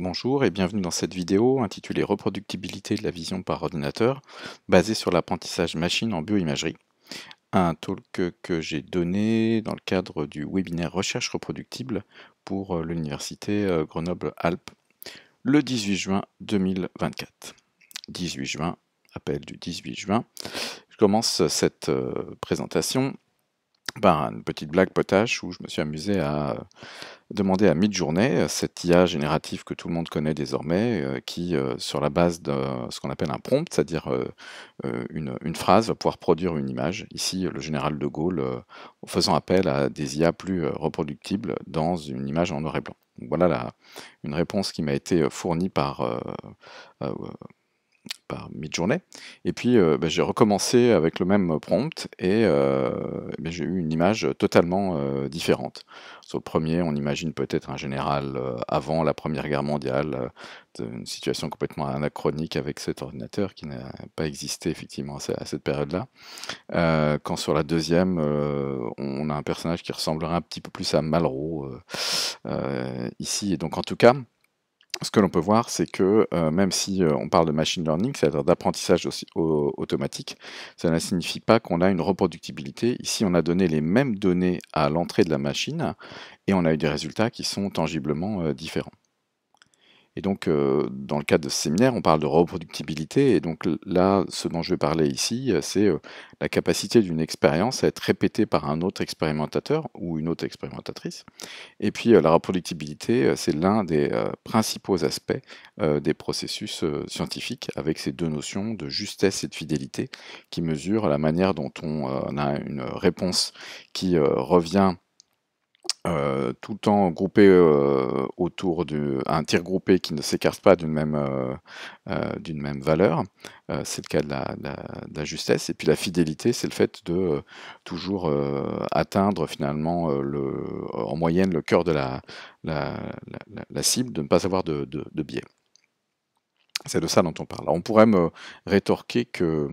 Bonjour et bienvenue dans cette vidéo intitulée Reproductibilité de la vision par ordinateur basée sur l'apprentissage machine en bioimagerie. Un talk que j'ai donné dans le cadre du webinaire Recherche reproductible pour euh, l'université euh, Grenoble-Alpes le 18 juin 2024. 18 juin, appel du 18 juin. Je commence cette euh, présentation ben, une petite blague potache où je me suis amusé à euh, demander à mi-journée euh, cette IA générative que tout le monde connaît désormais, euh, qui, sur la base de ce qu'on appelle un prompt, c'est-à-dire une, phrase, va pouvoir produire une image. Ici, le général de Gaulle en faisant appel à des IA plus reproductibles dans une image en noir et blanc. voilà une réponse qui m'a été fournie par par mi journée Et puis euh, bah, j'ai recommencé avec le même prompt et euh, eh j'ai eu une image totalement euh, différente. Sur le premier, on imagine peut-être un général avant la Première Guerre mondiale, une situation complètement anachronique avec cet ordinateur qui n'a pas existé effectivement à cette période-là. quand sur la deuxième, on a un personnage qui ressemblerait un petit peu plus à Malraux ici. Et donc en tout cas, ce que l'on peut voir, c'est que euh, même si euh, on parle de machine learning, c'est-à-dire d'apprentissage automatique, ça ne signifie pas qu'on a une reproductibilité. Ici, on a donné les mêmes données à l'entrée de la machine et on a eu des résultats qui sont tangiblement euh, différents. Et donc, euh, dans le cadre de ce séminaire, on parle de reproductibilité. Et donc là, ce dont je vais parler ici, euh, c'est euh, la capacité d'une expérience à être répétée par un autre expérimentateur ou une autre expérimentatrice. Et puis, la reproductibilité, c'est l'un des principaux aspects des processus scientifiques, avec ces deux notions de justesse et de fidélité qui mesurent la manière dont on a une réponse qui revient euh, tout en groupé euh, autour d'un tir groupé qui ne s'écarte pas d'une même, euh, même valeur. c'est le cas de la, justesse. Et puis la fidélité, c'est le fait de toujours atteindre finalement le, en moyenne le cœur de la, cible, de ne pas avoir de, biais. C'est de ça dont on parle. on pourrait me rétorquer que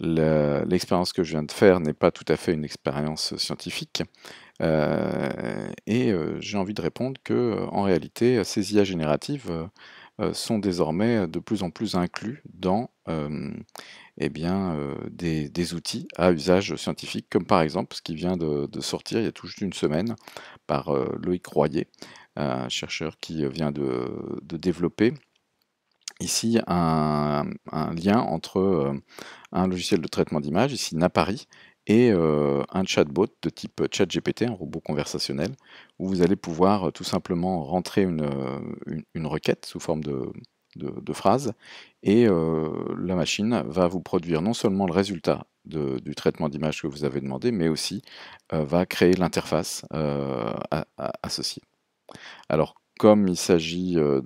l'expérience que je viens de faire n'est pas tout à fait une expérience scientifique euh, et euh, j'ai envie de répondre que, euh, en réalité, ces IA génératives sont désormais de plus en plus inclus dans eh bien, des, outils à usage scientifique, comme par exemple ce qui vient de, sortir il y a tout juste une semaine par Loïc Royer, un chercheur qui vient de, développer ici un, un lien entre un logiciel de traitement d'image, ici Napari, et euh, un chatbot de type ChatGPT, un robot conversationnel, où vous allez pouvoir euh, tout simplement rentrer euh, une, requête sous forme de, phrase, et la machine va vous produire non seulement le résultat du traitement d'image que vous avez demandé, mais aussi va créer l'interface associée. Alors, comme il s'agit euh,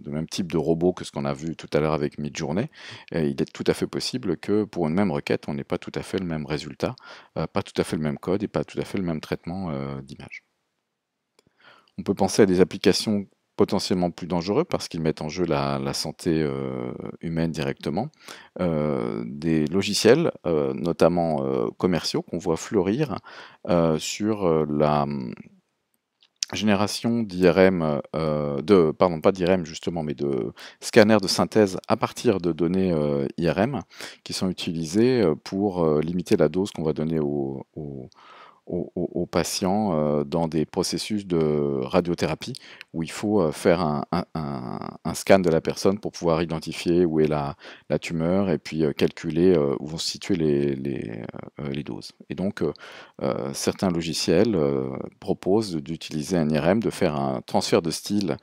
du même type de robot que ce qu'on a vu tout à l'heure avec Midjourney, euh, il est tout à fait possible que pour une même requête, on n'ait pas tout à fait le même résultat, euh, pas tout à fait le même code et pas tout à fait le même traitement d'image. On peut penser à des applications potentiellement plus dangereuses parce qu'ils mettent en jeu la, santé humaine directement. des logiciels, notamment commerciaux, qu'on voit fleurir sur la génération d'IRM, euh, de, pardon, pas d'IRM justement, mais de scanners de synthèse à partir de données euh, IRM qui sont utilisées euh, pour limiter la dose qu'on va donner au aux, aux, patients euh, dans des processus de radiothérapie où il faut euh, faire un, scan de la personne pour pouvoir identifier où est la, tumeur et puis euh, calculer où vont se situer les, doses. Et donc, certains logiciels proposent d'utiliser un IRM, de faire un transfert de style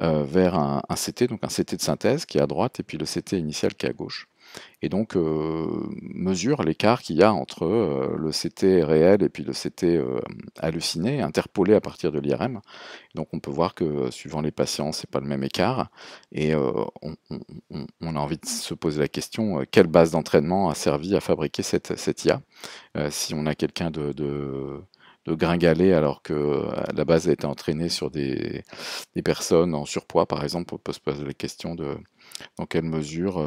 vers un, un CT, donc un CT de synthèse qui est à droite et puis le CT initial qui est à gauche et donc euh, mesure l'écart qu'il y a entre euh, le CT réel et puis le CT euh, halluciné, interpolé à partir de l'IRM. Donc on peut voir que suivant les patients, c'est pas le même écart, et on, a envie de se poser la question quelle base d'entraînement a servi à fabriquer cette, IA Si on a quelqu'un de, gringalé gringaler alors que la base a été entraînée sur des, personnes en surpoids, par exemple, on peut se poser la question de dans quelle mesure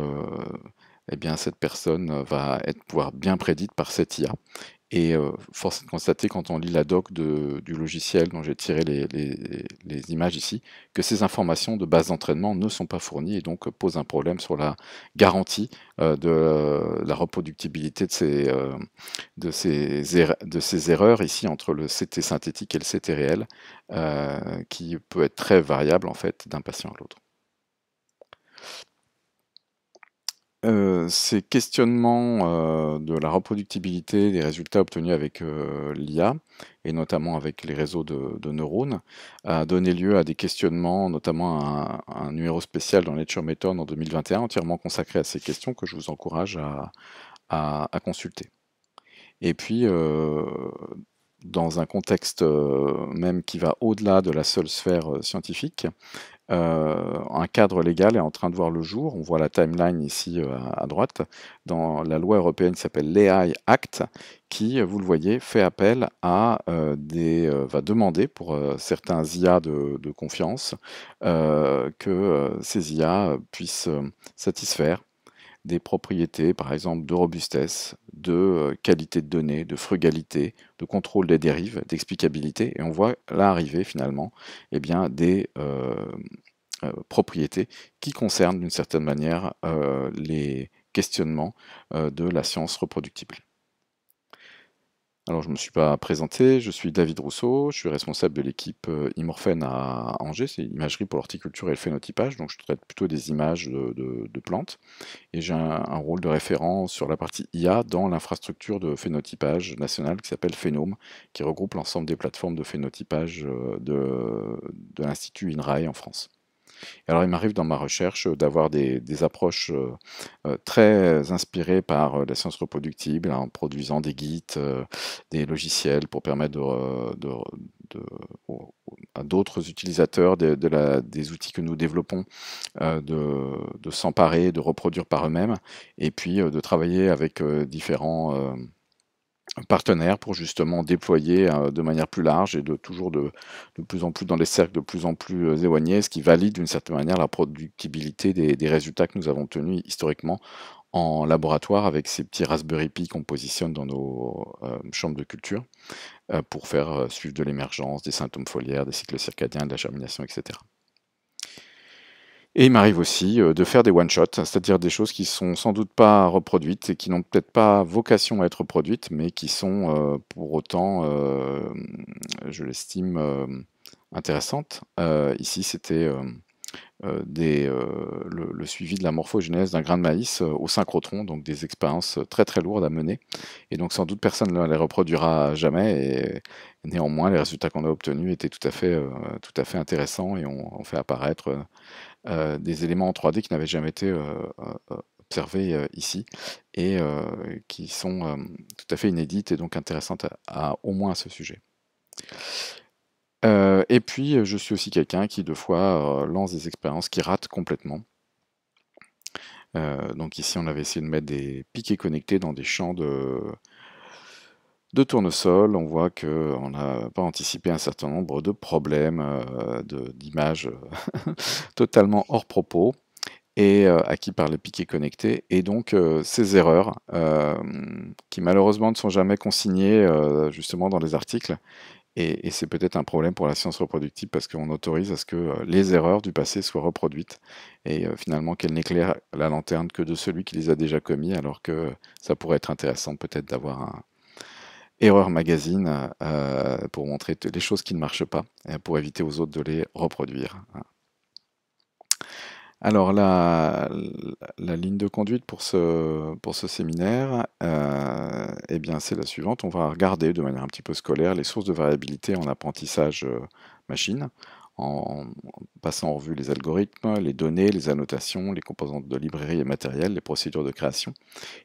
eh bien, cette personne euh, va être pouvoir bien prédite par cette IA. Et euh, force est de constater, quand on lit la doc du logiciel dont j'ai tiré les, images ici, que ces informations de base d'entraînement ne sont pas fournies et donc euh, posent un problème sur la garantie de la reproductibilité de ces, er-, de ces, erreurs ici entre le CT synthétique et le CT réel, qui peut être très variable en fait d'un patient à l'autre. Euh, ces questionnements euh, de la reproductibilité des résultats obtenus avec euh, l'IA, et notamment avec les réseaux de, neurones, a donné lieu à des questionnements, notamment à un, numéro spécial dans Nature Method en 2021, entièrement consacré à ces questions que je vous encourage à consulter. Et puis, dans un contexte même qui va au-delà de la seule sphère scientifique, euh, un cadre légal est en train de voir le jour. On voit la timeline ici euh, à droite dans la loi européenne s'appelle l'AI Act, qui, euh, vous le voyez, fait appel à des va demander pour certains IA de confiance que ces IA puissent satisfaire des propriétés, par exemple, de robustesse, de euh, qualité de données, de frugalité, de contrôle des dérives, d'explicabilité. Et on voit là arriver finalement eh bien, des euh, euh, propriétés qui concernent d'une certaine manière les questionnements de la science reproductible. Alors, je ne me suis pas présenté, je suis David Rousseau, je suis responsable de l'équipe euh, Imorphène à Angers, c'est imagerie pour l'horticulture et le phénotypage, donc je traite plutôt des images de, plantes, et j'ai un, rôle de référent sur la partie IA dans l'infrastructure de phénotypage nationale qui s'appelle Phénome, qui regroupe l'ensemble des plateformes de phénotypage euh, de, de l'Institut INRAE en France. Alors il m'arrive dans ma recherche euh, d'avoir des, approches euh, euh, très inspirées par la science reproductible hein, en produisant des guides, des logiciels pour permettre à d'autres utilisateurs des outils que nous développons de, s'emparer, de reproduire par eux-mêmes et puis de travailler avec différents partenaires pour justement déployer euh, de manière plus large et de toujours de, de, plus en plus dans des cercles de plus en plus euh, éloignés, ce qui valide d'une certaine manière la productibilité des, résultats que nous avons tenus historiquement en laboratoire avec ces petits Raspberry Pi qu'on positionne dans nos euh, chambres de culture pour faire suivre de l'émergence, des symptômes foliaires, des cycles circadiens, de la germination, etc. Et il m'arrive aussi euh, de faire des one-shots, c'est-à-dire des choses qui sont sans doute pas reproduites et qui n'ont peut-être pas vocation à être reproduites, mais qui sont euh, pour autant, euh, je l'estime, intéressantes. ici, c'était le, suivi de la morphogenèse d'un grain de maïs au synchrotron, donc des expériences très très lourdes à mener. Et donc sans doute personne ne les reproduira jamais. néanmoins, les résultats qu'on a obtenus étaient tout à fait, tout à fait intéressants et ont fait apparaître euh, des éléments en 3D qui n'avaient jamais été euh, euh, observés ici et qui sont tout à fait inédites et donc intéressantes au moins à ce sujet. et puis, je suis aussi quelqu'un qui, deux fois, lance des expériences qui ratent complètement. donc ici, on avait essayé de mettre des piquets connectés dans des champs de, de tournesol, on voit qu'on n'a pas anticipé un certain nombre de problèmes euh, d'images euh, totalement hors propos et euh, à acquis par les piquet connecté. Et donc ces erreurs, qui malheureusement ne sont jamais consignées justement dans les articles, et, et c'est peut-être un problème pour la science reproductive parce qu'on autorise à ce que les erreurs du passé soient reproduites et finalement qu'elles n'éclairent la lanterne que de celui qui les a déjà commis alors que ça pourrait être intéressant peut-être d'avoir un, Erreur Magazine euh, pour montrer les choses qui ne marchent pas, pour éviter aux autres de les reproduire. Hein. Alors la, ligne de conduite pour ce, pour ce séminaire, euh, eh bien c'est la suivante. On va regarder de manière un petit peu scolaire les sources de variabilité en apprentissage euh, machine en passant en revue les algorithmes, les données, les annotations, les composantes de librairie et matériel, les procédures de création,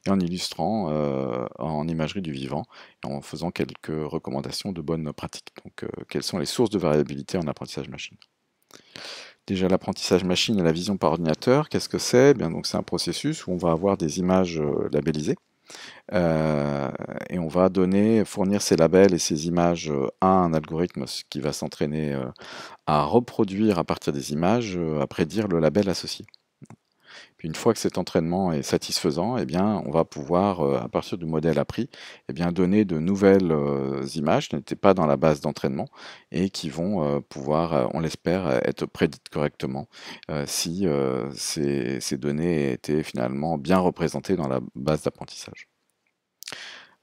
et en illustrant euh, en imagerie du vivant, et en faisant quelques recommandations de bonnes pratiques. Donc, euh, quelles sont les sources de variabilité en apprentissage machine Déjà, l'apprentissage machine et la vision par ordinateur, qu'est-ce que c'est eh Bien c'est un processus où on va avoir des images euh, labellisées euh, et on va donner, fournir ces labels et ces images euh, à un algorithme qui va s'entraîner euh, à reproduire à partir des images, à prédire le label associé une fois que cet entraînement est satisfaisant, eh bien, on va pouvoir, euh, à partir du modèle appris, eh bien, donner de nouvelles euh, images qui n'étaient pas dans la base d'entraînement et qui vont euh, pouvoir, on l'espère, être prédites correctement si ces, données étaient finalement bien représentées dans la base d'apprentissage.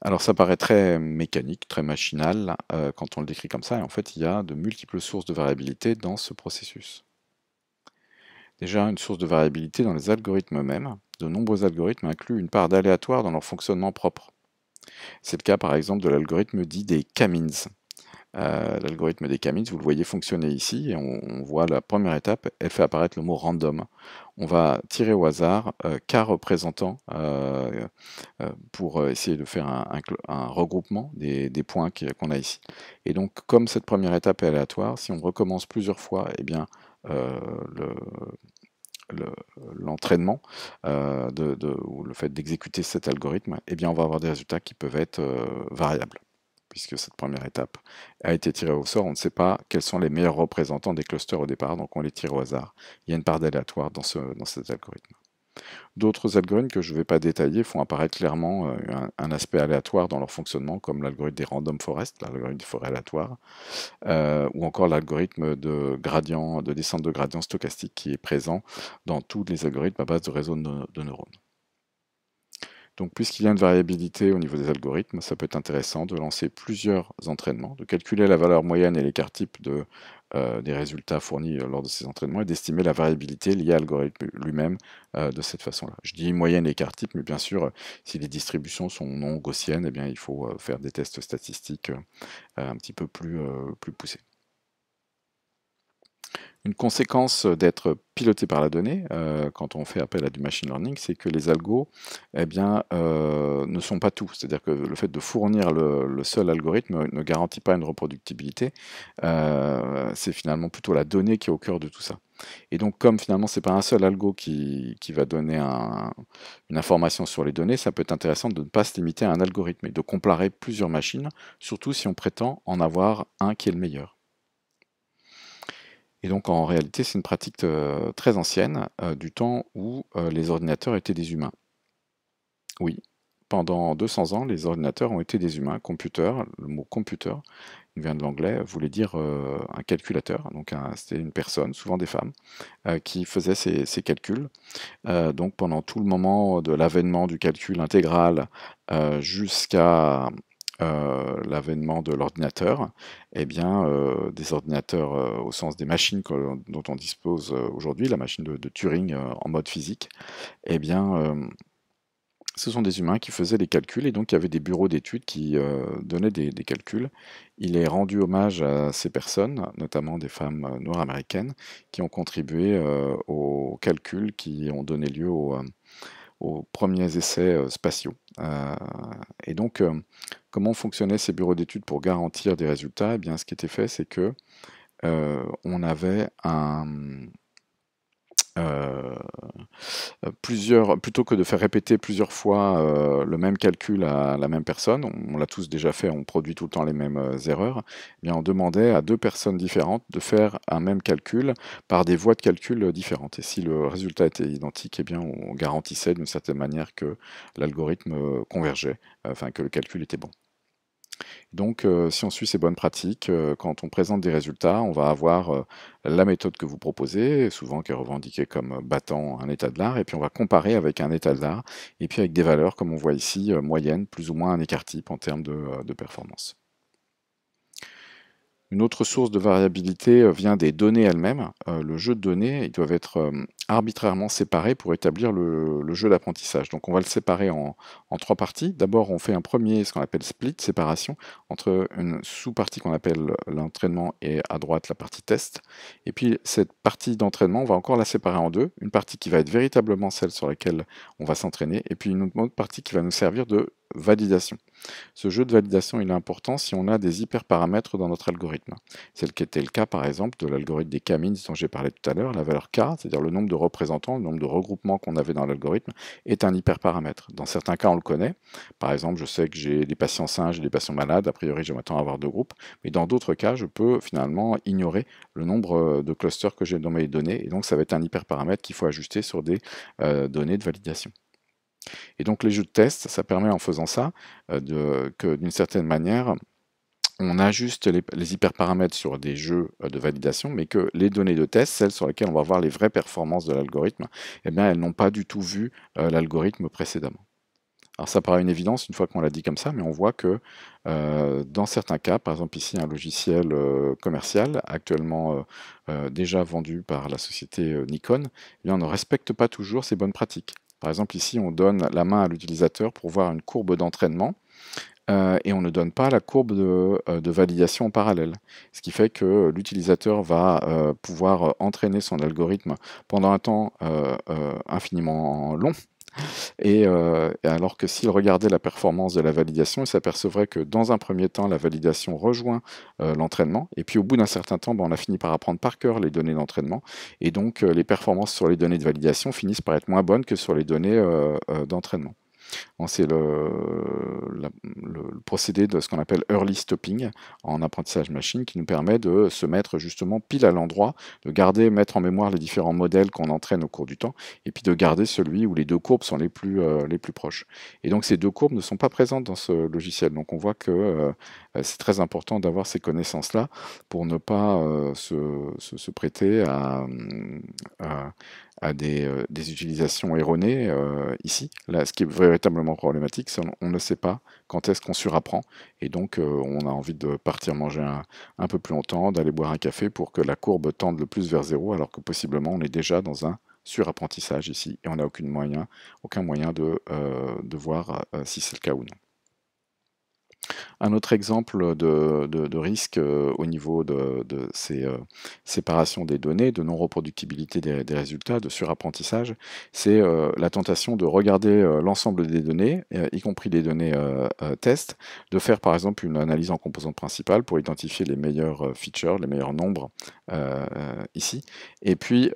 Alors ça paraît très mécanique, très machinal quand on le décrit comme ça, et en fait il y a de multiples sources de variabilité dans ce processus. Déjà une source de variabilité dans les algorithmes eux-mêmes. De nombreux algorithmes incluent une part d'aléatoire dans leur fonctionnement propre. C'est le cas par exemple de l'algorithme dit des k euh, l'algorithme des K-means, vous le voyez fonctionner ici, et on, voit la première étape, elle fait apparaître le mot random. On va tirer au hasard euh, K représentants euh, pour essayer de faire un, regroupement des, des points qu'on a ici. Et donc, comme cette première étape est aléatoire, si on recommence plusieurs fois, eh bien, l'entraînement le, le, euh, de, ou le fait d'exécuter cet algorithme, eh bien on va avoir des résultats qui peuvent être euh, variables puisque cette première étape a été tirée au sort. On ne sait pas quels sont les meilleurs représentants des clusters au départ, donc on les tire au hasard. Il y a une part d'aléatoire dans, ce, dans cet algorithme. D'autres algorithmes que je ne vais pas détailler font apparaître clairement euh, un, aspect aléatoire dans leur fonctionnement, comme l'algorithme des random forests, l'algorithme des forêts aléatoires, euh, ou encore l'algorithme de de descente de gradient stochastique qui est présent dans tous les algorithmes à base de réseaux de neurones. Donc puisqu'il y a une variabilité au niveau des algorithmes, ça peut être intéressant de lancer plusieurs entraînements, de calculer la valeur moyenne et l'écart type euh, des résultats fournis euh, lors de ces entraînements et d'estimer la variabilité liée à l'algorithme lui-même euh, de cette façon-là. Je dis moyenne et écart type, mais bien sûr, si les distributions sont non gaussiennes, eh bien, il faut faire des tests statistiques un petit peu plus, plus poussés. Une conséquence d'être piloté par la donnée, euh, quand on fait appel à du machine learning, c'est que les algos eh bien, euh, ne sont pas tout. C'est-à-dire que le fait de fournir le, seul algorithme ne garantit pas une reproductibilité. Euh, c'est finalement plutôt la donnée qui est au cœur de tout ça. Et donc, comme finalement, c'est pas un seul algo qui, va donner une information sur les données, ça peut être intéressant de ne pas se limiter à un algorithme et de comparer plusieurs machines, surtout si on prétend en avoir un qui est le meilleur. Et donc en réalité, c'est une pratique euh, très ancienne, euh, du temps où euh, les ordinateurs étaient des humains. Oui, pendant 200 ans, les ordinateurs ont été des humains. Computer, le mot computer, il vient de l'anglais, voulait dire un calculateur. Donc c'était une personne, souvent des femmes, qui faisait ces, calculs. donc pendant tout le moment de l'avènement du calcul intégral jusqu'à euh, l'avènement de l'ordinateur, et eh bien, euh, des ordinateurs euh, au sens des machines dont on dispose aujourd'hui, la machine de, Turing en mode physique, et eh bien, ce sont des humains qui faisaient les calculs et donc il y avait des bureaux d'études qui donnaient des, des, calculs. Il est rendu hommage à ces personnes, notamment des femmes noires américaines, qui ont contribué aux calculs qui ont donné lieu au aux premiers essais euh, spatiaux. Euh, et donc, euh, comment fonctionnaient ces bureaux d'études pour garantir des résultats eh bien, Ce qui était fait, c'est que on avait un, euh, euh, plusieurs, plutôt que de faire répéter plusieurs fois euh, le même calcul à la même personne, on, l'a tous déjà fait, on produit tout le temps les mêmes erreurs, eh on demandait à deux personnes différentes de faire un même calcul par des voies de calcul différentes. Et si le résultat était identique, eh bien on garantissait d'une certaine manière que l'algorithme convergeait, enfin que le calcul était bon. Donc, euh, si on suit ces bonnes pratiques, euh, quand on présente des résultats, on va avoir euh, la méthode que vous proposez, souvent qui est revendiquée comme battant un état de l'art, et puis on va comparer avec un état de l'art, et puis avec des valeurs, comme on voit ici, moyennes, plus ou moins un écart-type en termes de performance. Une autre source de variabilité euh, vient des données elles-mêmes. Euh, le jeu de données, ils doivent être euh, arbitrairement séparés pour établir le, jeu d'apprentissage. Donc on va le séparer en, en trois parties. D'abord, on fait un premier, ce qu'on appelle split, séparation, entre une sous-partie qu'on appelle l'entraînement et à droite la partie test. Et puis cette partie d'entraînement, on va encore la séparer en deux. Une partie qui va être véritablement celle sur laquelle on va s'entraîner, et puis une autre partie qui va nous servir de validation. Ce jeu de validation il est important si on a des hyperparamètres dans notre algorithme. C'est qui était le cas par exemple de l'algorithme des K-means dont j'ai parlé tout à l'heure. La valeur K, c'est-à-dire le nombre de représentants, le nombre de regroupements qu'on avait dans l'algorithme, est un hyperparamètre. Dans certains cas, on le connaît. Par exemple, je sais que j'ai des patients singes et des patients malades. A priori, je m'attends à avoir deux groupes. Mais dans d'autres cas, je peux finalement ignorer le nombre euh, de clusters que j'ai dans mes données. Et donc, ça va être un hyperparamètre qu'il faut ajuster sur des euh, données de validation. Et donc les jeux de test, ça permet en faisant ça euh, que d'une certaine manière, on ajuste les, hyperparamètres sur des jeux euh, de validation, mais que les données de test, celles sur lesquelles on va voir les vraies performances de l'algorithme, eh bien, elles n'ont pas du tout vu euh, l'algorithme précédemment. Alors ça paraît une évidence une fois qu'on l'a dit comme ça, mais on voit que dans certains cas, par exemple ici un logiciel commercial actuellement déjà vendu par la société Nikon, eh on ne respecte pas toujours ces bonnes pratiques. Par exemple, ici, on donne la main à l'utilisateur pour voir une courbe d'entraînement euh, et on ne donne pas la courbe de, euh, validation en parallèle. Ce qui fait que l'utilisateur va euh, pouvoir entraîner son algorithme pendant un temps infiniment long euh, et, alors que s'il regardait la performance de la validation, il s'apercevrait que dans un premier temps, la validation rejoint euh, l'entraînement. Et puis au bout d'un certain temps, ben, on a fini par apprendre par cœur les données d'entraînement. Et donc euh, les performances sur les données de validation finissent par être moins bonnes que sur les données d'entraînement. C'est le, le, procédé de ce qu'on appelle early stopping en apprentissage machine qui nous permet de se mettre justement pile à l'endroit, de garder, mettre en mémoire les différents modèles qu'on entraîne au cours du temps, et puis de garder celui où les deux courbes sont les plus, euh, les plus proches. Et donc ces deux courbes ne sont pas présentes dans ce logiciel. Donc on voit que euh, c'est très important d'avoir ces connaissances-là pour ne pas euh, se, prêter à à euh, des, utilisations erronées euh, ici. Là, ce qui est véritablement problématique, c'est qu'on ne sait pas quand est-ce qu'on surapprend, et donc euh, on a envie de partir manger un, peu plus longtemps, d'aller boire un café pour que la courbe tende le plus vers zéro, alors que possiblement on est déjà dans un surapprentissage ici, et on n'a aucun moyen, aucun moyen de voir si c'est le cas ou non. Un autre exemple de, risque euh, au niveau de, de ces euh, séparations des données, de non-reproductibilité des, résultats, de surapprentissage, c'est euh, la tentation de regarder l'ensemble des données, y compris les données test, de faire par exemple une analyse en composantes principales pour identifier les meilleurs features, les meilleurs nombres ici, et puis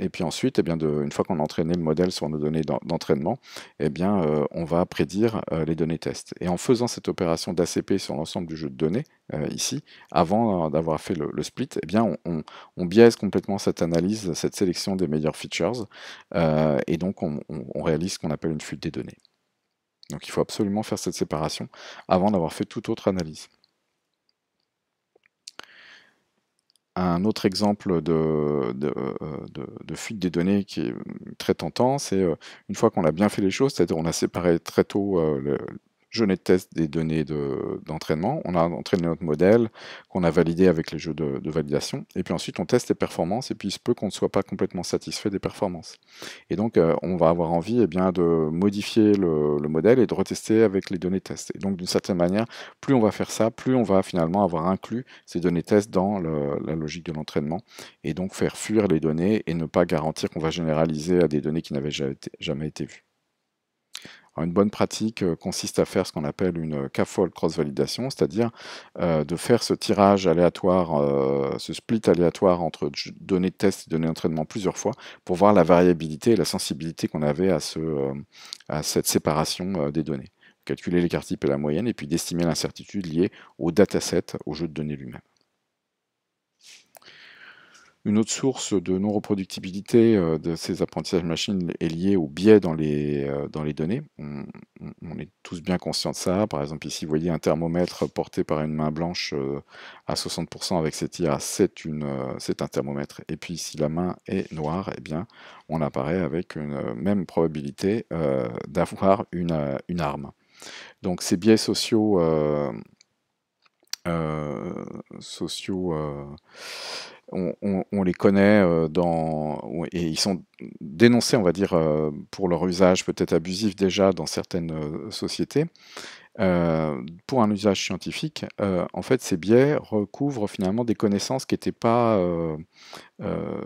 et puis ensuite, eh bien une fois qu'on a entraîné le modèle sur nos données d'entraînement, eh bien, euh, on va prédire euh, les données test. Et en faisant cette opération d'ACP sur l'ensemble du jeu de données, euh, ici, avant d'avoir fait le, split, eh bien, on, biaise complètement cette analyse, cette sélection des meilleurs features, et donc on réalise ce qu'on appelle une fuite des données. Donc il faut absolument faire cette séparation avant d'avoir fait toute autre analyse. un autre exemple euh, de, fuite des données qui est hum, très tentant, c'est euh, une fois qu'on a bien fait les choses, c'est-à-dire on a séparé très tôt euh, le, je de test des données d'entraînement. on a entraîné notre modèle qu'on a validé avec les jeux de, validation. Et puis ensuite, on teste les performances. Et puis, il se peut qu'on ne soit pas complètement satisfait des performances. Et donc, euh, on va avoir envie eh bien, de modifier le, modèle et de retester avec les données test. Et donc, d'une certaine manière, plus on va faire ça, plus on va finalement avoir inclus ces données test dans la logique de l'entraînement. Et donc, faire fuir les données et ne pas garantir qu'on va généraliser à des données qui n'avaient jamais été vues une bonne pratique euh, consiste à faire ce qu'on appelle une CAFOL euh, cross-validation, c'est-à-dire euh, de faire ce tirage aléatoire, ce split aléatoire entre données de test et données d'entraînement plusieurs fois pour voir la variabilité et la sensibilité qu'on avait à, à, cette séparation des données. Calculer l'écart type et la moyenne et puis d'estimer l'incertitude liée au dataset, au jeu de données lui-même. Une autre source de non-reproductibilité euh, de ces apprentissages machines est liée au biais dans les, euh, dans les données. On, est tous bien conscients de ça. Par exemple, ici, vous voyez un thermomètre porté par une main blanche euh, à 60% avec cette IA, c'est, c'est un thermomètre. Et puis, si la main est noire, eh bien, on apparaît avec une même probabilité d'avoir une, arme. Donc, ces biais sociaux... sociaux on, les connaît euh, dans, et ils sont dénoncés, on va dire, euh, pour leur usage peut-être abusif déjà dans certaines euh, sociétés. pour un usage scientifique, en fait, ces biais recouvrent finalement des connaissances qui n'étaient pas euh,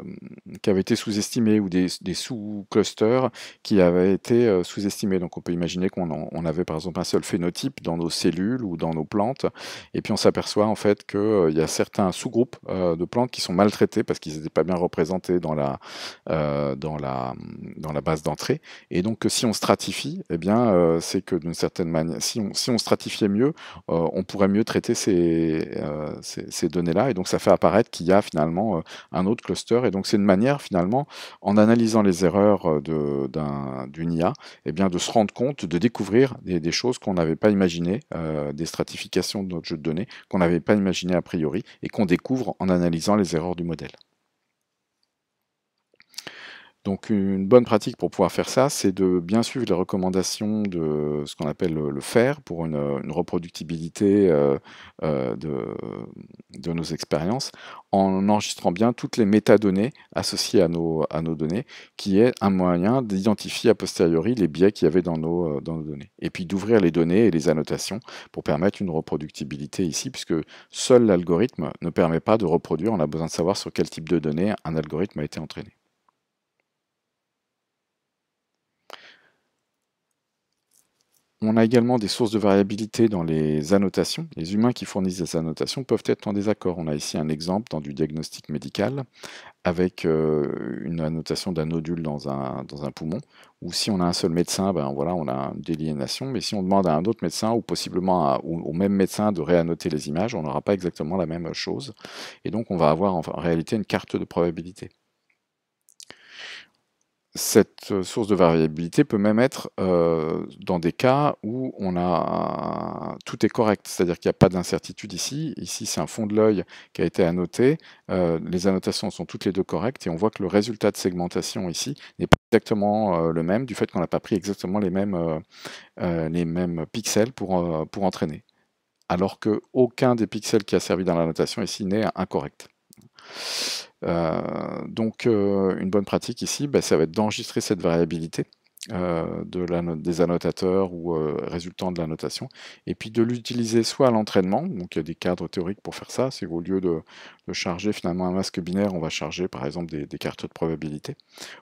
qui avaient été sous-estimés ou des, sous-clusters qui avaient été euh, sous-estimés. Donc on peut imaginer qu'on avait par exemple un seul phénotype dans nos cellules ou dans nos plantes, et puis on s'aperçoit en fait qu'il euh, il y a certains sous-groupes de plantes qui sont maltraités parce qu'ils n'étaient pas bien représentés dans la, dans la, dans la base d'entrée. Et donc si on stratifie, eh bien c'est que d'une certaine manière, si on, si on stratifiait mieux, on pourrait mieux traiter ces, ces, ces données-là, et donc ça fait apparaître qu'il y a finalement un autre cluster. Et donc, c'est une manière, finalement, en analysant les erreurs euh, d'une IA, et eh bien, de se rendre compte, de découvrir des, choses qu'on n'avait pas imaginées, euh, des stratifications de notre jeu de données qu'on n'avait pas imaginées a priori et qu'on découvre en analysant les erreurs du modèle. Donc une bonne pratique pour pouvoir faire ça, c'est de bien suivre les recommandations de ce qu'on appelle le, faire pour une, reproductibilité euh, euh, de, nos expériences, en enregistrant bien toutes les métadonnées associées à nos, données, qui est un moyen d'identifier a posteriori les biais qu'il y avait dans nos, euh, dans nos données. Et puis d'ouvrir les données et les annotations pour permettre une reproductibilité ici, puisque seul l'algorithme ne permet pas de reproduire, on a besoin de savoir sur quel type de données un algorithme a été entraîné. On a également des sources de variabilité dans les annotations. Les humains qui fournissent des annotations peuvent être en désaccord. On a ici un exemple dans du diagnostic médical avec euh, une annotation d'un nodule dans un, dans un poumon. Ou si on a un seul médecin, ben voilà, on a une déliénation. Mais si on demande à un autre médecin ou possiblement au même médecin de réannoter les images, on n'aura pas exactement la même chose. Et donc on va avoir en réalité une carte de probabilité cette euh, source de variabilité peut même être euh, dans des cas où on a tout est correct, c'est-à-dire qu'il n'y a pas d'incertitude ici. Ici, c'est un fond de l'œil qui a été annoté. Euh, les annotations sont toutes les deux correctes et on voit que le résultat de segmentation ici n'est pas exactement le même du fait qu'on n'a pas pris exactement les mêmes, les mêmes pixels pour, pour entraîner, alors que aucun des pixels qui a servi dans l'annotation ici n'est incorrect. Euh, donc euh, une bonne pratique ici, bah, ça va être d'enregistrer cette variabilité euh, des annotateurs ou résultant de l'annotation et puis de l'utiliser soit à l'entraînement, donc il y a des cadres théoriques pour faire ça, c'est au lieu de, charger finalement un masque binaire, on va charger par exemple des, cartes de probabilité,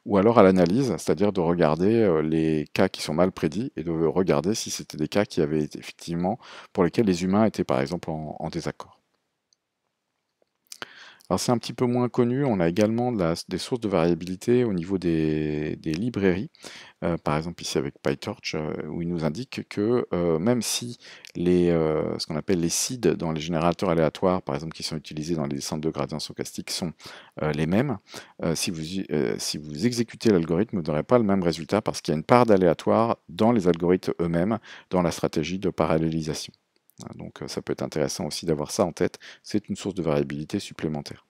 ou alors à l'analyse, c'est-à-dire de regarder les cas qui sont mal prédits et de regarder si c'était des cas qui avaient effectivement pour lesquels les humains étaient par exemple en désaccord c'est un petit peu moins connu, on a également des sources de variabilité au niveau des, librairies, euh, par exemple ici avec PyTorch, euh, où il nous indique que euh, même si les, ce qu'on appelle les seeds dans les générateurs aléatoires, par exemple qui sont utilisés dans les descentes de gradients stochastiques, sont les mêmes, si, vous, si vous exécutez l'algorithme, vous n'aurez pas le même résultat parce qu'il y a une part d'aléatoire dans les algorithmes eux-mêmes, dans la stratégie de parallélisation. Hein, donc euh, ça peut être intéressant aussi d'avoir ça en tête. C'est une source de variabilité supplémentaire.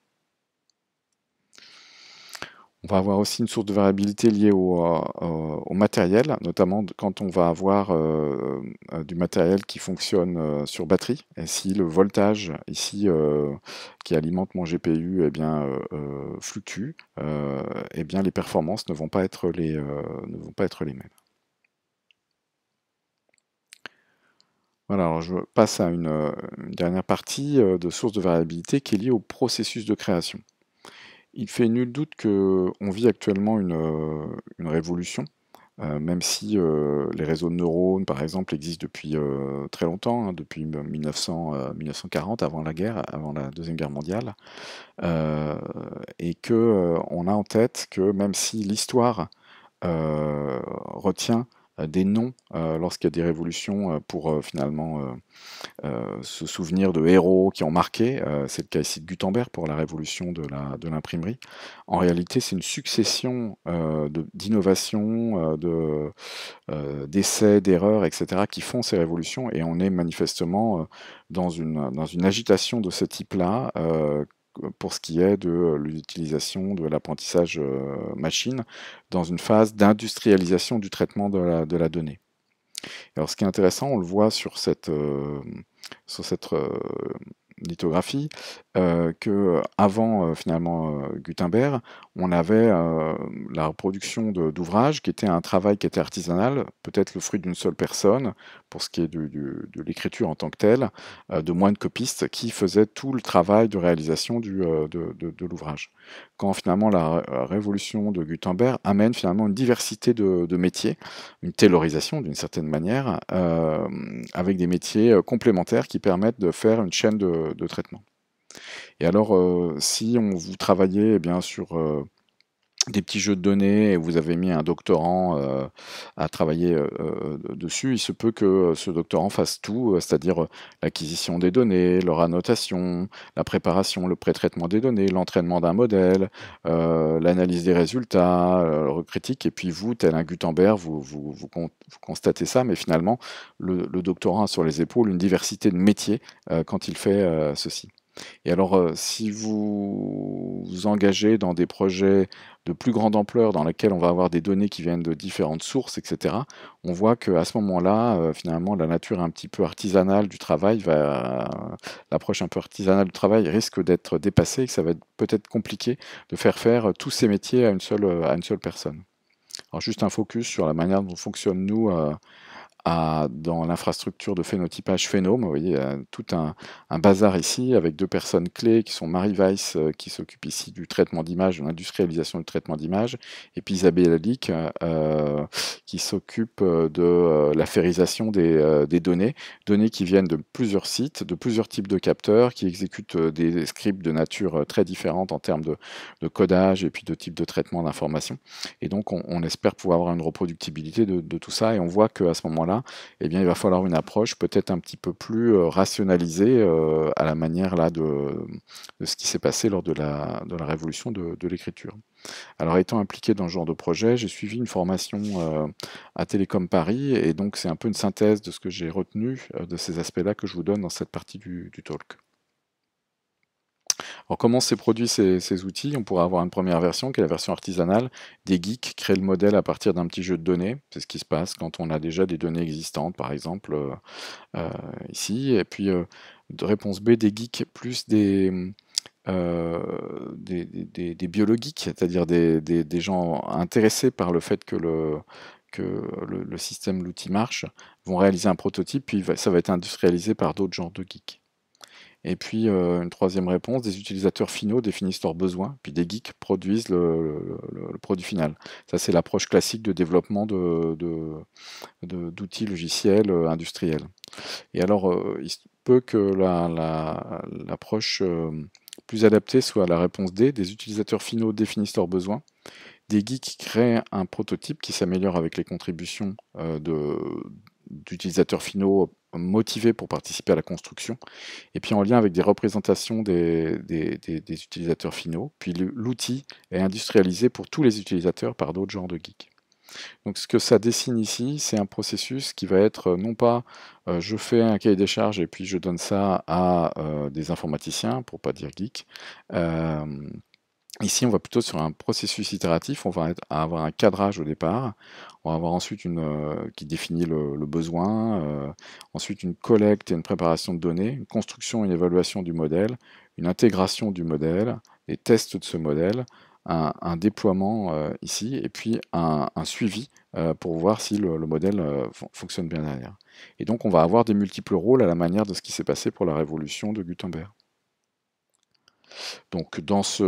On va avoir aussi une source de variabilité liée au, euh, euh, matériel, notamment quand on va avoir du matériel qui fonctionne sur batterie. Et si le voltage ici qui alimente mon GPU eh bien, fluctue, eh bien, les performances ne vont pas être les mêmes. alors je passe à une, euh, dernière partie euh, de source de variabilité qui est liée au processus de création. Il fait nul doute qu'on vit actuellement une, euh, révolution, même si les réseaux de neurones, par exemple, existent depuis très longtemps, hein, depuis 1940, avant la guerre, avant la Deuxième Guerre mondiale, et qu'on a en tête que même si l'histoire retient euh, des noms euh, lorsqu'il y a des révolutions euh, pour finalement se souvenir de héros qui ont marqué. c'est le cas ici de Gutenberg pour la révolution de l'imprimerie. De en réalité, c'est une succession d'innovations, de, d'essais, d'erreurs, etc., qui font ces révolutions, et on est manifestement dans une, dans une agitation de ce type-là pour ce qui est de euh, l'utilisation de l'apprentissage euh, machine dans une phase d'industrialisation du traitement de la, donnée. Alors ce qui est intéressant, on le voit sur cette, euh, sur cette lithographie, qu'avant euh, que euh, avant euh, finalement Gutenberg, on avait la reproduction d'ouvrages qui était un travail qui était artisanal, peut-être le fruit d'une seule personne pour ce qui est de l'écriture en tant que telle, de moines copistes qui faisaient tout le travail de réalisation du, de, l'ouvrage. Quand finalement la révolution de Gutenberg amène finalement une diversité de, métiers, une taylorisation d'une certaine manière, avec des métiers complémentaires qui permettent de faire une chaîne de traitement. Et alors, euh, si on vous travaillez eh bien, sur euh, des petits jeux de données et vous avez mis un doctorant euh, à travailler dessus, il se peut que ce doctorant fasse tout, c'est-à-dire l'acquisition des données, leur annotation, la préparation, le pré-traitement des données, l'entraînement d'un modèle, l'analyse des résultats, leur critique, et puis vous, tel un Gutenberg, vous, constatez ça, mais finalement, le, le, doctorant a sur les épaules une diversité de métiers quand il fait ceci. Et alors, euh, si vous vous engagez dans des projets de plus grande ampleur dans lesquels on va avoir des données qui viennent de différentes sources, etc., on voit qu'à ce moment-là, euh, finalement, la nature un petit peu artisanale du travail, l'approche un peu artisanale du travail risque d'être dépassée et que ça va être peut-être compliqué de faire faire euh, tous ces métiers à une seule, personne. Alors, juste un focus sur la manière dont fonctionnent nous dans l'infrastructure de phénotypage Phénome. Vous voyez, tout un, bazar ici avec deux personnes clés qui sont Marie Weiss euh, qui s'occupe ici du traitement d'image, de l'industrialisation du traitement d'image, et puis Isabelle euh, euh, qui s'occupe de la ferrisation des, données, données qui viennent de plusieurs sites, de plusieurs types de capteurs, qui exécutent des scripts de nature très différente en termes de, codage et puis de type de traitement d'information. Et donc on, espère pouvoir avoir une reproductibilité de, de tout ça et on voit qu'à ce moment-là, eh bien, il va falloir une approche peut-être un petit peu plus euh, rationalisée euh, à la manière là de, ce qui s'est passé lors de la, de la révolution de, l'écriture. Alors étant impliqué dans ce genre de projet, j'ai suivi une formation euh, à Télécom Paris et donc c'est un peu une synthèse de ce que j'ai retenu de ces aspects-là que je vous donne dans cette partie du talk. Alors comment s'est produits, ces, outils On pourra avoir une première version qui est la version artisanale. Des geeks créent le modèle à partir d'un petit jeu de données. C'est ce qui se passe quand on a déjà des données existantes, par exemple euh, euh, ici. Et puis euh, réponse B, des geeks plus des... biologiques, c'est-à-dire des, gens intéressés par le fait que le, que le système, l'outil marche, vont réaliser un prototype, puis ça va être industrialisé par d'autres genres de geeks. Et puis, euh, une troisième réponse, des utilisateurs finaux définissent leurs besoins, puis des geeks produisent le, produit final. Ça, c'est l'approche classique de développement d'outils logiciels euh, industriels. Et alors, euh, il peut que l'approche plus adaptée soit la réponse D, des utilisateurs finaux définissent leurs besoins, des geeks créent un prototype qui s'améliore avec les contributions d'utilisateurs finaux motivés pour participer à la construction, et puis en lien avec des représentations des, utilisateurs finaux. Puis l'outil est industrialisé pour tous les utilisateurs par d'autres genres de geeks. Donc ce que ça dessine ici, c'est un processus qui va être euh, non pas euh, je fais un cahier des charges et puis je donne ça à euh, des informaticiens, pour pas dire geeks », Ici, on va plutôt sur un processus itératif, on va avoir un cadrage au départ, on va avoir ensuite une euh, qui définit le, besoin, euh, ensuite une collecte et une préparation de données, une construction et une évaluation du modèle, une intégration du modèle, des tests de ce modèle, un, déploiement euh, ici, et puis un, suivi pour voir si le, le modèle fonctionne bien derrière. Et donc on va avoir des multiples rôles à la manière de ce qui s'est passé pour la révolution de Gutenberg. Donc dans ce,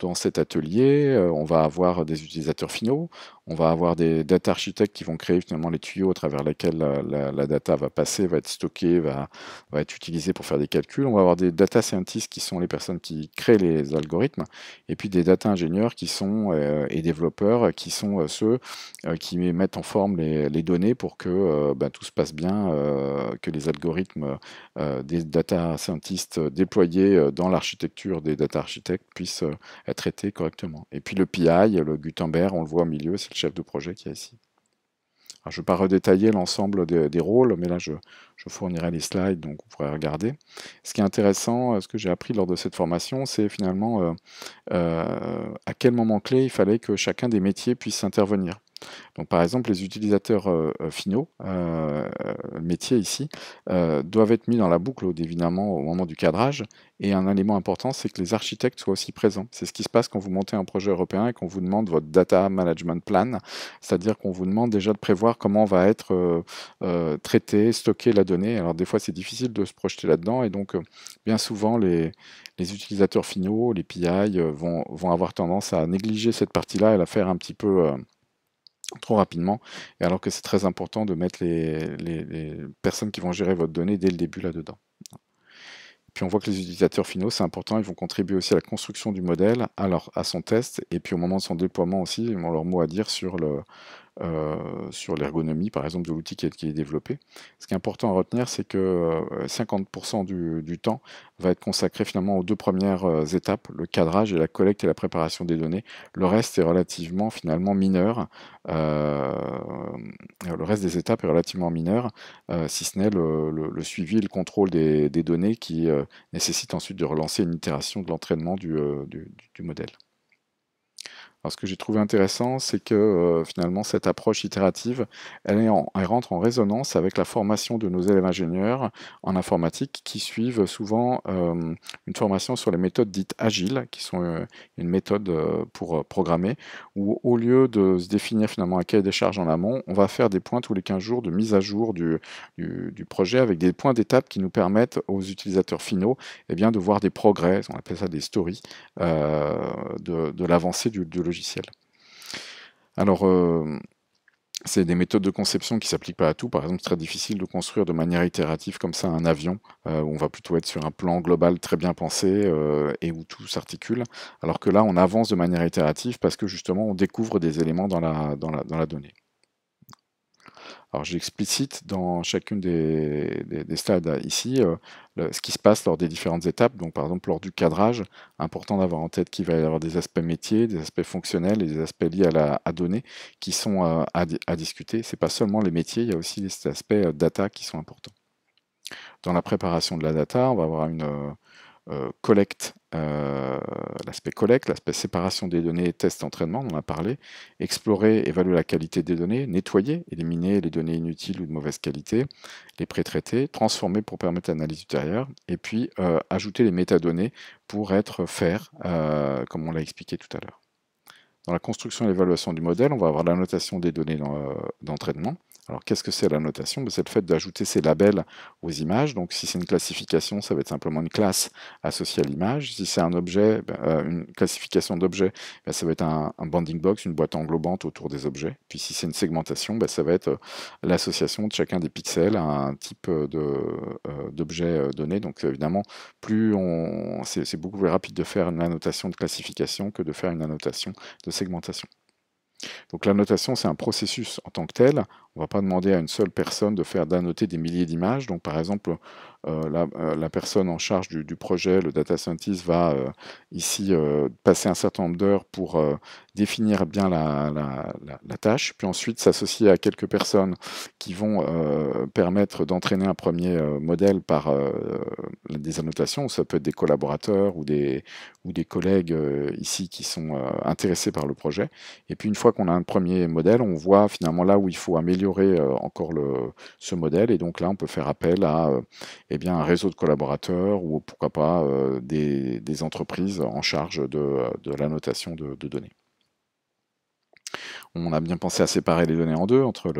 dans cet atelier, euh, on va avoir des utilisateurs finaux, on va avoir des data architectes qui vont créer finalement les tuyaux à travers lesquels la, data va passer, va être stockée, va, être utilisée pour faire des calculs. On va avoir des data scientists qui sont les personnes qui créent les algorithmes, et puis des data ingénieurs qui sont euh, et développeurs qui sont euh, ceux qui mettent en forme les, données pour que bah, tout se passe bien, que les algorithmes des data scientists déployés dans l'architecture des data architectes puissent traité traiter correctement. Et puis le PI, le Gutenberg, on le voit au milieu, c'est le chef de projet qui est ici. je ne vais pas redétailler l'ensemble des, rôles, mais là je, fournirai les slides, donc vous pourrez regarder. Ce qui est intéressant, euh, ce que j'ai appris lors de cette formation, c'est finalement euh, euh, à quel moment clé il fallait que chacun des métiers puisse intervenir. Donc, par exemple, les utilisateurs euh, euh, finaux, euh, euh, métiers ici, doivent être mis dans la boucle, évidemment, au moment du cadrage. Et un élément important, c'est que les architectes soient aussi présents. C'est ce qui se passe quand vous montez un projet européen et qu'on vous demande votre data management plan, c'est-à-dire qu'on vous demande déjà de prévoir comment va être traité, stocké la donnée. Alors, des fois, c'est difficile de se projeter là-dedans. Et donc, bien souvent, les, utilisateurs finaux, les PI, vont, vont avoir tendance à négliger cette partie-là et la faire un petit peu trop rapidement, et alors que c'est très important de mettre les, personnes qui vont gérer votre donnée dès le début là-dedans. Puis on voit que les utilisateurs finaux, c'est important, ils vont contribuer aussi à la construction du modèle, alors à son test, et puis au moment de son déploiement aussi, ils ont leur mot à dire sur le, euh, sur l'ergonomie, par exemple, de l'outil qui, est développé. Ce qui est important à retenir, c'est que 50% euh, du, temps va être consacré finalement aux deux premières euh, étapes, le cadrage et la collecte et la préparation des données. Le reste est relativement finalement mineur. le reste des étapes est relativement mineur, si ce n'est le, suivi et le contrôle des, données qui nécessite ensuite de relancer une itération de l'entraînement du modèle. Alors, ce que j'ai trouvé intéressant, c'est que euh, finalement cette approche itérative, elle, rentre en résonance avec la formation de nos élèves ingénieurs en informatique qui suivent souvent euh, une formation sur les méthodes dites agiles, qui sont euh, une méthode pour programmer, où au lieu de se définir finalement un cahier des charges en amont, on va faire des points tous les 15 jours de mise à jour du, projet avec des points d'étape qui nous permettent aux utilisateurs finaux eh bien, de voir des progrès, on appelle ça des stories, de, l'avancée du, du alors, euh, c'est des méthodes de conception qui ne s'appliquent pas à tout. Par exemple, c'est très difficile de construire de manière itérative comme ça un avion, euh, où on va plutôt être sur un plan global très bien pensé euh, et où tout s'articule, alors que là, on avance de manière itérative parce que justement, on découvre des éléments dans la, dans la donnée. Alors j'explicite dans chacune des, des, stades euh, ici euh, ce qui se passe lors des différentes étapes. Donc par exemple lors du cadrage, important d'avoir en tête qu'il va y avoir des aspects métiers, des aspects fonctionnels et des aspects liés à la donnée qui sont euh, à, discuter. Ce n'est pas seulement les métiers, il y a aussi les aspects data qui sont importants. Dans la préparation de la data, on va avoir une euh, collecte, euh, l'aspect collecte, l'aspect séparation des données, test, entraînement, on en a parlé, explorer, évaluer la qualité des données, nettoyer, éliminer les données inutiles ou de mauvaise qualité, les pré-traiter, transformer pour permettre l'analyse ultérieure, et puis euh, ajouter les métadonnées pour être faire, comme on l'a expliqué tout à l'heure. Dans la construction et l'évaluation du modèle, on va avoir la notation des données d'entraînement, alors qu'est-ce que c'est la notation ben, C'est le fait d'ajouter ces labels aux images. Donc si c'est une classification, ça va être simplement une classe associée à l'image. Si c'est un objet, ben, euh, une classification d'objets, ben, ça va être un, banding box, une boîte englobante autour des objets. Puis si c'est une segmentation, ça va être euh, l'association de chacun des pixels à un type euh, d'objet donné. Donc évidemment, plus c'est beaucoup plus rapide de faire une annotation de classification que de faire une annotation de segmentation. Donc l'annotation c'est un processus en tant que tel. On ne va pas demander à une seule personne de faire d'annoter des milliers d'images. Donc par exemple, euh, euh, la, personne en charge du, projet, le data scientist, va euh, ici passer un certain nombre d'heures pour définir bien la, tâche, puis ensuite s'associer à quelques personnes qui vont permettre d'entraîner un premier modèle par des annotations. Ça peut être des collaborateurs ou des, ou des collègues ici qui sont intéressés par le projet. Et puis une fois qu'on a un premier modèle, on voit finalement là où il faut améliorer encore ce modèle. Et donc là, on peut faire appel à eh bien, un réseau de collaborateurs ou pourquoi pas euh, des, entreprises en charge de, euh, l'annotation de, données. On a bien pensé à séparer les données en deux entre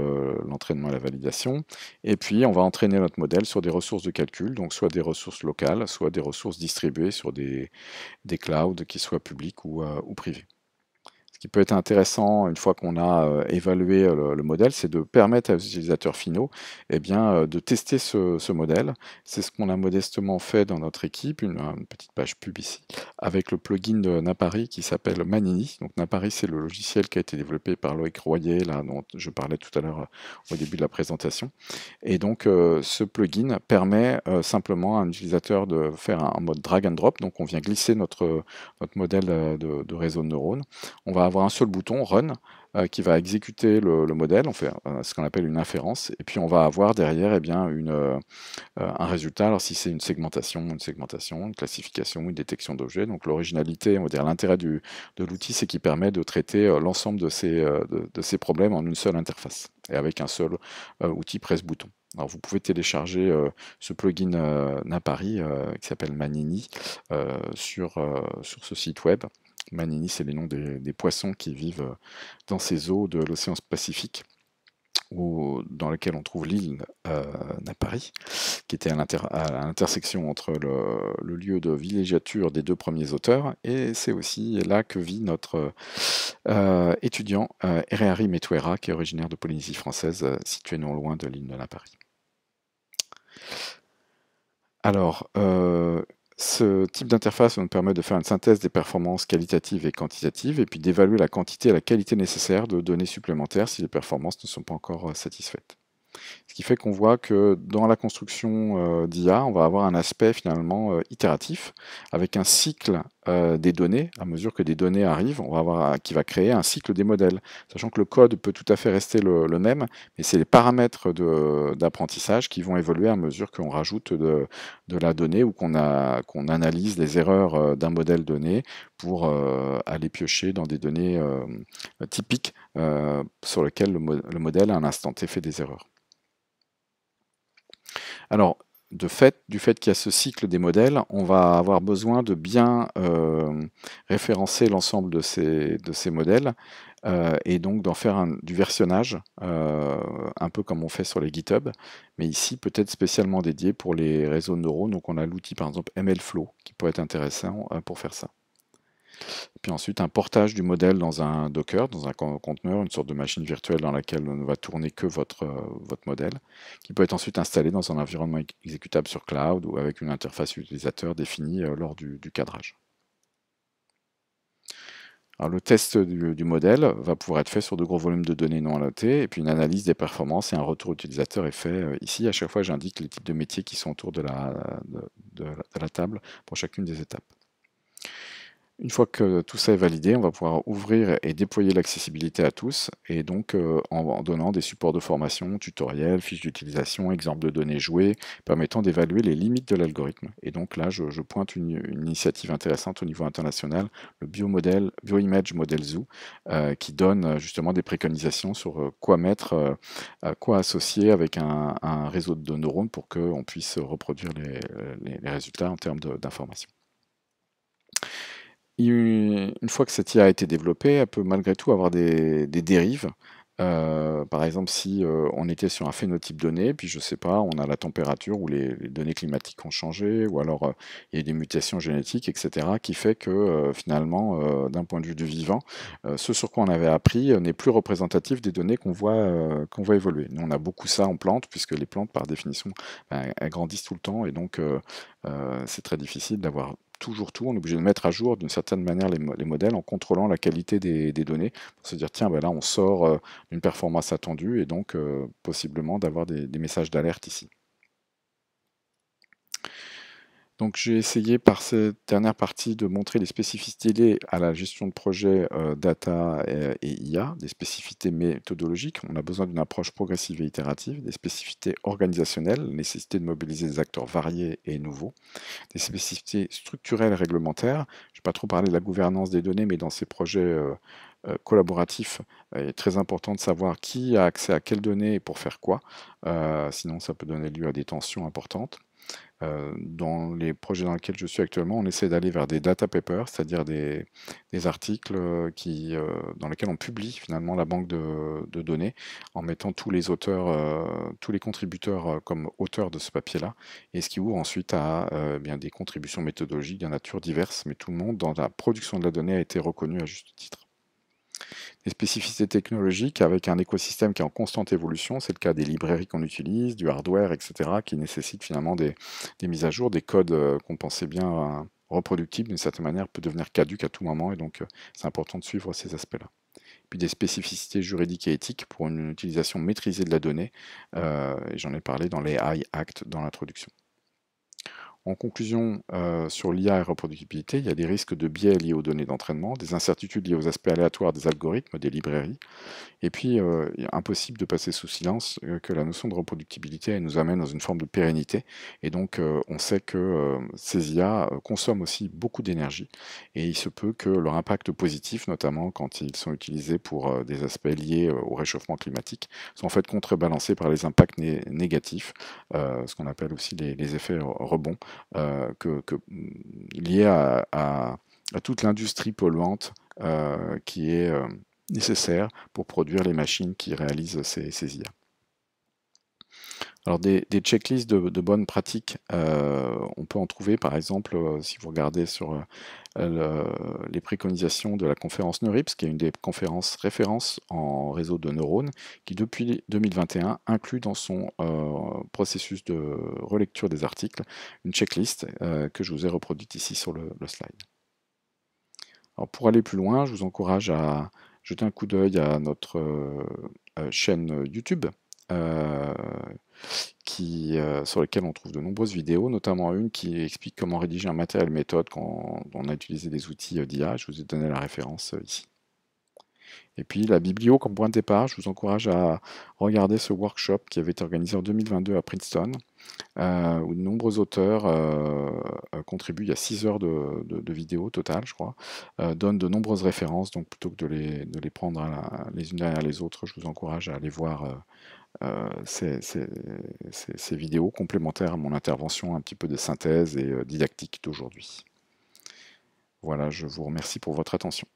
l'entraînement et la validation. Et puis, on va entraîner notre modèle sur des ressources de calcul, donc soit des ressources locales, soit des ressources distribuées sur des, des clouds qui soient publics ou euh, privés qui peut être intéressant une fois qu'on a euh, évalué euh, le, modèle, c'est de permettre aux utilisateurs finaux et eh bien, euh, de tester ce, modèle. C'est ce qu'on a modestement fait dans notre équipe, une, petite page pub ici, avec le plugin de Napari qui s'appelle Manini. Donc Napari, c'est le logiciel qui a été développé par Loïc Royer, là, dont je parlais tout à l'heure au début de la présentation. Et donc ce plugin permet simplement à un utilisateur de faire un, mode drag and drop. Donc on vient glisser notre, modèle de, de réseau de neurones. On va on voit un seul bouton, Run, euh, qui va exécuter le, modèle, on fait euh, ce qu'on appelle une inférence, et puis on va avoir derrière eh bien, euh, un résultat, alors si c'est une segmentation, une segmentation, une classification, une détection d'objets, donc l'originalité, on va dire l'intérêt de l'outil, c'est qu'il permet de traiter l'ensemble de, de, ces problèmes en une seule interface, et avec un seul outil presse-bouton. Alors vous pouvez télécharger ce plugin Napari qui s'appelle Manini sur, sur ce site web. Manini, c'est les noms des, poissons qui vivent euh, dans ces eaux de l'océan Pacifique, dans lesquelles on trouve l'île Napari, euh, qui était à l'intersection entre le, lieu de villégiature des deux premiers auteurs, et c'est aussi là que vit notre euh, étudiant euh, Ereari Metuera, qui est originaire de Polynésie française, situé non loin de l'île de Napari. Alors, ce type d'interface nous permet de faire une synthèse des performances qualitatives et quantitatives et puis d'évaluer la quantité et la qualité nécessaires de données supplémentaires si les performances ne sont pas encore euh, satisfaites. Ce qui fait qu'on voit que dans la construction euh, d'IA, on va avoir un aspect finalement euh, itératif, avec un cycle euh, des données. À mesure que des données arrivent, on va avoir qui va créer un cycle des modèles. Sachant que le code peut tout à fait rester le, même, mais c'est les paramètres d'apprentissage qui vont évoluer à mesure qu'on rajoute de, la donnée ou qu'on analyse les erreurs d'un modèle donné pour aller piocher dans des données typiques sur lesquelles le, le modèle à un instant T fait des erreurs. Alors, de fait, du fait qu'il y a ce cycle des modèles, on va avoir besoin de bien euh, référencer l'ensemble de ces, modèles euh, et donc d'en faire du versionnage, euh, un peu comme on fait sur les GitHub, mais ici peut-être spécialement dédié pour les réseaux neurones. Donc on a l'outil par exemple MLflow qui pourrait être intéressant pour faire ça. Puis ensuite, un portage du modèle dans un Docker, dans un conteneur, une sorte de machine virtuelle dans laquelle on ne va tourner que votre, euh, votre modèle, qui peut être ensuite installé dans un environnement exécutable sur cloud ou avec une interface utilisateur définie euh, lors du, cadrage. le test du, modèle va pouvoir être fait sur de gros volumes de données non annotées, et puis une analyse des performances et un retour utilisateur est fait euh, ici. À chaque fois, j'indique les types de métiers qui sont autour de la, de la table pour chacune des étapes. Une fois que tout ça est validé, on va pouvoir ouvrir et déployer l'accessibilité à tous, et donc euh, en, donnant des supports de formation, tutoriels, fiches d'utilisation, exemples de données jouées, permettant d'évaluer les limites de l'algorithme. Et donc là, je, pointe une, initiative intéressante au niveau international, le BioImage Model Zoo, euh, qui donne euh, justement des préconisations sur quoi mettre, quoi associer avec un, réseau de neurones pour qu'on puisse reproduire les, les résultats en termes d'informations une fois que cette IA a été développée, elle peut malgré tout avoir des, dérives. Euh, par exemple, si euh, on était sur un phénotype donné, puis je ne sais pas, on a la température ou les, données climatiques ont changé, ou alors euh, il y a des mutations génétiques, etc., qui fait que finalement, d'un point de vue du vivant, ce sur quoi on avait appris n'est plus représentatif des données qu'on voit, qu'on voit évoluer. Nous, on a beaucoup ça en plantes, puisque les plantes, par définition, ben, elles grandissent tout le temps, et donc c'est très difficile d'avoir toujours tout, on est obligé de mettre à jour d'une certaine manière les, modèles en contrôlant la qualité des, données pour se dire tiens ben là on sort d'une euh, performance attendue et donc euh, possiblement d'avoir des, messages d'alerte ici. Donc j'ai essayé par cette dernière partie de montrer les spécificités liées à la gestion de projets euh, data euh, et, IA, des spécificités méthodologiques, on a besoin d'une approche progressive et itérative, des spécificités organisationnelles, nécessité de mobiliser des acteurs variés et nouveaux, des spécificités structurelles et réglementaires, je ne vais pas trop parlé de la gouvernance des données, mais dans ces projets... Euh, collaboratifs, Il est très important de savoir qui a accès à quelles données et pour faire quoi. sinon, ça peut donner lieu à des tensions importantes dans les projets dans lesquels je suis actuellement, on essaie d'aller vers des data papers, c'est-à-dire des, articles qui, dans lesquels on publie finalement la banque de, données en mettant tous les auteurs, tous les contributeurs comme auteurs de ce papier-là, et ce qui ouvre ensuite à eh bien, des contributions méthodologiques de nature diverse, mais tout le monde dans la production de la donnée a été reconnu à juste titre. Des spécificités technologiques avec un écosystème qui est en constante évolution, c'est le cas des librairies qu'on utilise, du hardware, etc., qui nécessitent finalement des, mises à jour, des codes euh, qu'on pensait bien euh, reproductibles, d'une certaine manière, peut devenir caduque à tout moment, et donc euh, c'est important de suivre ces aspects-là puis des spécificités juridiques et éthiques pour une utilisation maîtrisée de la donnée. et J'en ai parlé dans les AI Act dans l'introduction. En conclusion, euh, sur l'IA et reproductibilité, il y a des risques de biais liés aux données d'entraînement, des incertitudes liées aux aspects aléatoires des algorithmes, des librairies, et puis euh, impossible de passer sous silence euh, que la notion de reproductibilité nous amène dans une forme de pérennité, et donc euh, on sait que ces IA consomment aussi beaucoup d'énergie, et il se peut que leur impact positif, notamment quand ils sont utilisés pour des aspects liés au réchauffement climatique, soit en fait contrebalancé par les impacts négatifs, ce qu'on appelle aussi les effets rebonds euh, que, mm, liées à, toute l'industrie polluante euh, qui est euh, nécessaire pour produire les machines qui réalisent ces, ces IA. Alors des, checklists de, bonnes pratiques, euh, on peut en trouver par exemple euh, si vous regardez sur euh, les préconisations de la conférence NeurIPS, qui est une des conférences références en réseau de neurones, qui depuis 2021 inclut dans son processus de relecture des articles une checklist que je vous ai reproduite ici sur le, slide. pour aller plus loin, je vous encourage à jeter un coup d'œil à notre chaîne YouTube euh, qui, euh, sur lesquels on trouve de nombreuses vidéos, notamment une qui explique comment rédiger un matériel méthode quand on a utilisé des outils euh, d'IA. Je vous ai donné la référence ici. Et puis la biblio comme point de départ, je vous encourage à regarder ce workshop qui avait été organisé en 2022 à Princeton, où de nombreux auteurs contribuent. Il y a 6 heures de, de, de vidéos totales, je crois, donnent de nombreuses références. Donc plutôt que de les, prendre les unes derrière les autres, je vous encourage à aller voir euh, ces, vidéos complémentaires à mon intervention un petit peu de synthèse et euh, didactique d'aujourd'hui. Voilà, je vous remercie pour votre attention.